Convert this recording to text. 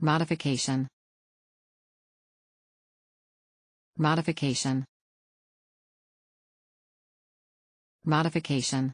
Modification. Modification. Modification.